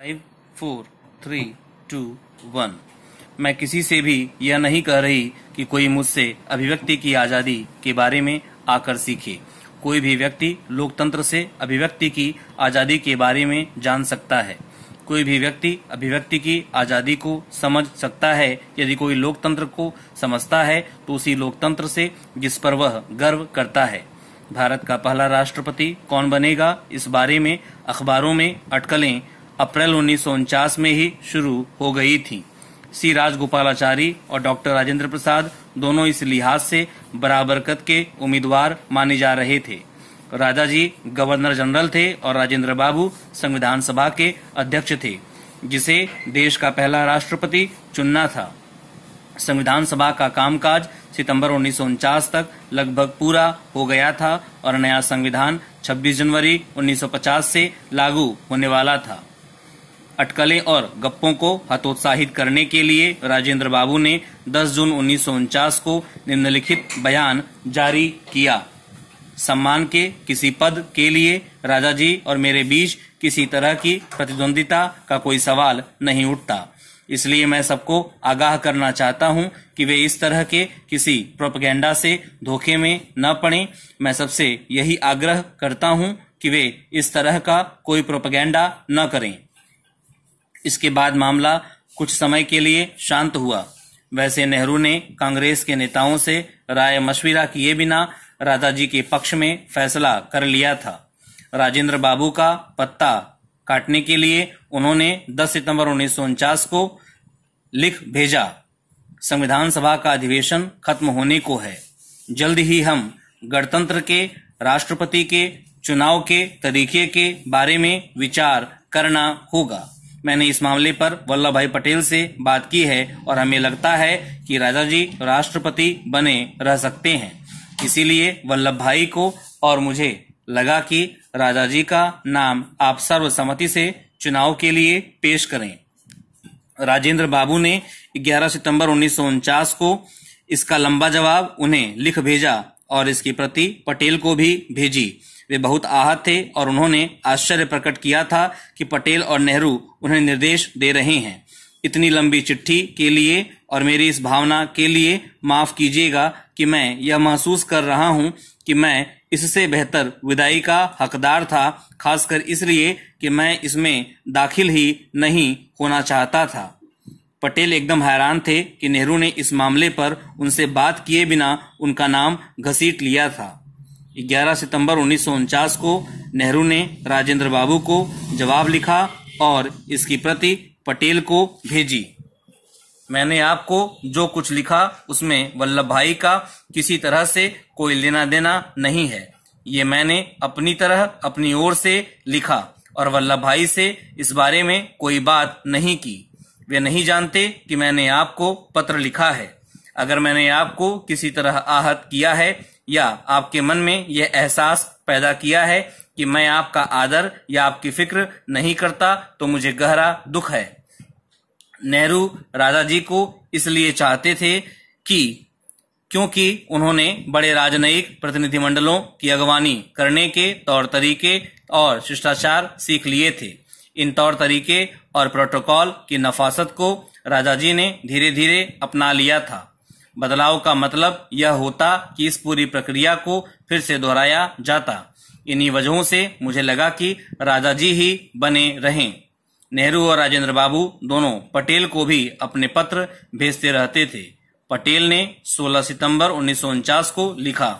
five four three two one मैं किसी से भी यह नहीं कह रही कि कोई मुझसे अभिव्यक्ति की आजादी के बारे में आकर सीखे कोई भी व्यक्ति लोकतंत्र से अभिव्यक्ति की आजादी के बारे में जान सकता है कोई भी व्यक्ति अभिव्यक्ति की आजादी को समझ सकता है यदि कोई लोकतंत्र को समझता है तो उसी लोकतंत्र से जिस पर वह गर्व करता है भारत का पहला राष्ट्रपति कौन बनेगा इस बारे में अखबारों में अटकलें अप्रैल उन्नीस में ही शुरू हो गई थी सी राजगोपालाचारी और डॉक्टर राजेंद्र प्रसाद दोनों इस लिहाज से बराबरकत के उम्मीदवार माने जा रहे थे राजा जी गवर्नर जनरल थे और राजेंद्र बाबू संविधान सभा के अध्यक्ष थे जिसे देश का पहला राष्ट्रपति चुनना था संविधान सभा का कामकाज सितंबर उन्नीस तक लगभग पूरा हो गया था और नया संविधान 26 जनवरी 1950 से लागू होने वाला था अटकलें और गप्पों को हतोत्साहित करने के लिए राजेंद्र बाबू ने 10 जून उन्नीस को निम्नलिखित बयान जारी किया सम्मान के किसी पद के लिए राजा जी और मेरे बीच किसी तरह की प्रतिद्वंदिता का कोई सवाल नहीं उठता इसलिए मैं सबको आगाह करना चाहता हूं कि वे इस तरह के किसी प्रोपगेंडा से धोखे में न पड़े मैं सबसे यही आग्रह करता हूं कि वे इस तरह का कोई प्रोपगेंडा न करें इसके बाद मामला कुछ समय के लिए शांत हुआ वैसे नेहरू ने कांग्रेस के नेताओं से राय मशविरा किए बिना जी के पक्ष में फैसला कर लिया था राजेंद्र बाबू का पत्ता काटने के लिए उन्होंने 10 सितंबर उन्नीस को लिख भेजा संविधान सभा का अधिवेशन खत्म होने को है जल्द ही हम गणतंत्र के राष्ट्रपति के चुनाव के तरीके के बारे में विचार करना होगा मैंने इस मामले पर वल्लभ भाई पटेल से बात की है और हमें लगता है कि राजा जी राष्ट्रपति बने रह सकते हैं इसीलिए वल्लभ भाई को और मुझे लगा कि राजा जी का नाम आप सर्वसम्मति से चुनाव के लिए पेश करें राजेंद्र बाबू ने 11 सितंबर उन्नीस को इसका लंबा जवाब उन्हें लिख भेजा और इसकी प्रति पटेल को भी भेजी वे बहुत आहत थे और उन्होंने आश्चर्य प्रकट किया था कि पटेल और नेहरू उन्हें निर्देश दे रहे हैं इतनी लंबी चिट्ठी के लिए और मेरी इस भावना के लिए माफ कीजिएगा कि मैं यह महसूस कर रहा हूं कि मैं इससे बेहतर विदाई का हकदार था खासकर इसलिए कि मैं इसमें दाखिल ही नहीं होना चाहता था पटेल एकदम हैरान थे कि नेहरू ने इस मामले पर उनसे बात किए बिना उनका नाम घसीट लिया था 11 सितंबर उन्नीस को नेहरू ने राजेंद्र बाबू को जवाब लिखा और इसकी प्रति पटेल को भेजी मैंने आपको जो कुछ लिखा उसमें वल्लभ भाई का किसी तरह से कोई लेना देना नहीं है ये मैंने अपनी तरह अपनी ओर से लिखा और वल्लभ भाई से इस बारे में कोई बात नहीं की वे नहीं जानते कि मैंने आपको पत्र लिखा है अगर मैंने आपको किसी तरह आहत किया है या आपके मन में यह एहसास पैदा किया है कि मैं आपका आदर या आपकी फिक्र नहीं करता तो मुझे गहरा दुख है नेहरू राजा जी को इसलिए चाहते थे कि क्योंकि उन्होंने बड़े राजनयिक प्रतिनिधिमंडलों की अगवानी करने के तौर तरीके और शिष्टाचार सीख लिए थे इन तौर तरीके और प्रोटोकॉल की नफासत को राजा जी ने धीरे धीरे अपना लिया था बदलाव का मतलब यह होता कि इस पूरी प्रक्रिया को फिर से दोहराया जाता इन्हीं वजहों से मुझे लगा कि राजा जी ही बने रहें नेहरू और राजेंद्र बाबू दोनों पटेल को भी अपने पत्र भेजते रहते थे पटेल ने 16 सितंबर उन्नीस को लिखा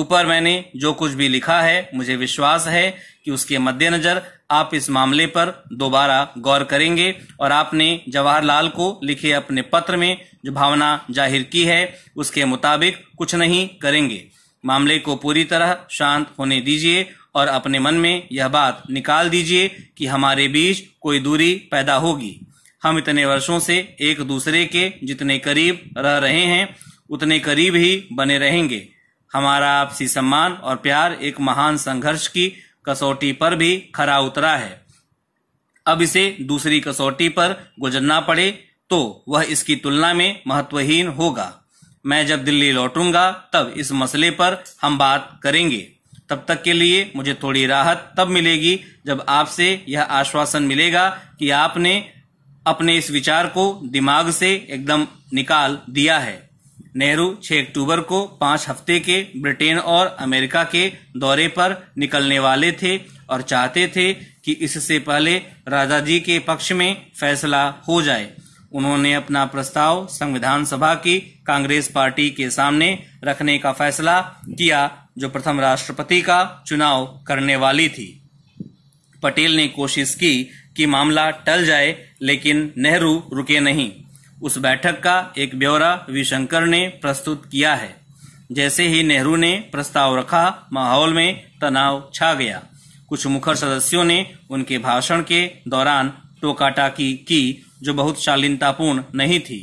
ऊपर मैंने जो कुछ भी लिखा है मुझे विश्वास है कि उसके मद्देनजर आप इस मामले पर दोबारा गौर करेंगे और आपने जवाहरलाल को लिखे अपने पत्र में जो भावना जाहिर की है उसके मुताबिक कुछ नहीं करेंगे मामले को पूरी तरह शांत होने दीजिए और अपने मन में यह बात निकाल दीजिए कि हमारे बीच कोई दूरी पैदा होगी हम इतने वर्षों से एक दूसरे के जितने करीब रह रहे हैं उतने करीब ही बने रहेंगे हमारा आपसी सम्मान और प्यार एक महान संघर्ष की कसौटी पर भी खरा उतरा है अब इसे दूसरी कसौटी पर गुजरना पड़े तो वह इसकी तुलना में महत्वहीन होगा मैं जब दिल्ली लौटूंगा तब इस मसले पर हम बात करेंगे तब तक के लिए मुझे थोड़ी राहत तब मिलेगी जब आपसे यह आश्वासन मिलेगा कि आपने अपने इस विचार को दिमाग से एकदम निकाल दिया है नेहरू 6 अक्टूबर को पाँच हफ्ते के ब्रिटेन और अमेरिका के दौरे पर निकलने वाले थे और चाहते थे कि इससे पहले राजाजी के पक्ष में फैसला हो जाए उन्होंने अपना प्रस्ताव संविधान सभा की कांग्रेस पार्टी के सामने रखने का फैसला किया जो प्रथम राष्ट्रपति का चुनाव करने वाली थी पटेल ने कोशिश की कि मामला टल जाए लेकिन नेहरू रुके नहीं उस बैठक का एक ब्यौरा विशंकर ने प्रस्तुत किया है जैसे ही नेहरू ने प्रस्ताव रखा माहौल में तनाव छा गया कुछ मुखर सदस्यों ने उनके भाषण के दौरान टोकाटाकी की जो बहुत शालीनतापूर्ण नहीं थी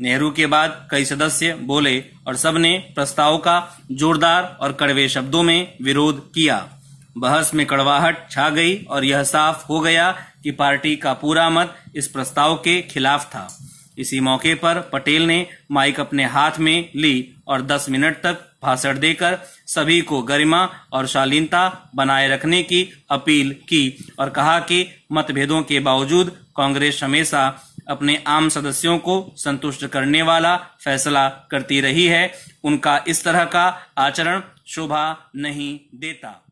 नेहरू के बाद कई सदस्य बोले और सबने प्रस्ताव का जोरदार और कड़वे शब्दों में विरोध किया बहस में कड़वाहट छा गई और यह साफ हो गया कि पार्टी का पूरा मत इस प्रस्ताव के खिलाफ था इसी मौके पर पटेल ने माइक अपने हाथ में ली और 10 मिनट तक भाषण देकर सभी को गरिमा और शालीनता बनाए रखने की अपील की और कहा कि मतभेदों के बावजूद कांग्रेस हमेशा अपने आम सदस्यों को संतुष्ट करने वाला फैसला करती रही है उनका इस तरह का आचरण शोभा नहीं देता